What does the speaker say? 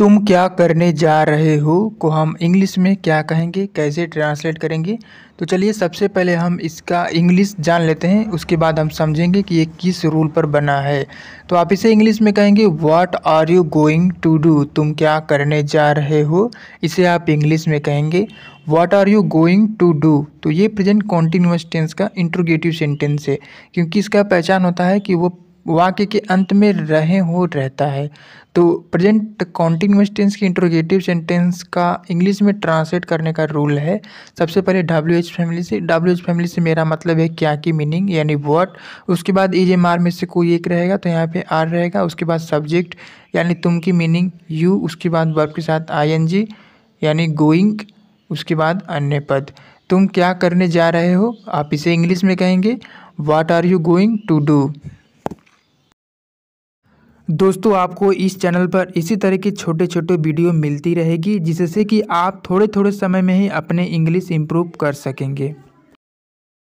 तुम क्या करने जा रहे हो को हम इंग्लिश में क्या कहेंगे कैसे ट्रांसलेट करेंगे तो चलिए सबसे पहले हम इसका इंग्लिश जान लेते हैं उसके बाद हम समझेंगे कि ये किस रूल पर बना है तो आप इसे इंग्लिश में कहेंगे what are you going to do तुम क्या करने जा रहे हो इसे आप इंग्लिश में कहेंगे what are you going to do तो ये प्रेजेंट कॉन्टीन्यूस टेंस का इंट्रोगेटिव सेंटेंस है क्योंकि इसका पहचान होता है कि वो वाक्य के अंत में रहे हो रहता है तो प्रेजेंट कॉन्टिन्यूस टेंस की इंट्रोगेटिव सेंटेंस का इंग्लिश में ट्रांसलेट करने का रूल है सबसे पहले डब्ल्यू एच फैमिली से डब्ल्यू एच फैमिली से मेरा मतलब है क्या की मीनिंग यानी वॉट उसके बाद ई जे मार में से कोई एक रहेगा तो यहाँ पे आर रहेगा उसके बाद सब्जेक्ट यानी तुम की मीनिंग यू उसके बाद वर्ब के साथ आई एन जी यानी गोइंग उसके बाद अन्य पद तुम क्या करने जा रहे हो आप इसे इंग्लिश में कहेंगे what are you going to do दोस्तों आपको इस चैनल पर इसी तरह की छोटे छोटे वीडियो मिलती रहेगी जिससे कि आप थोड़े थोड़े समय में ही अपने इंग्लिश इम्प्रूव कर सकेंगे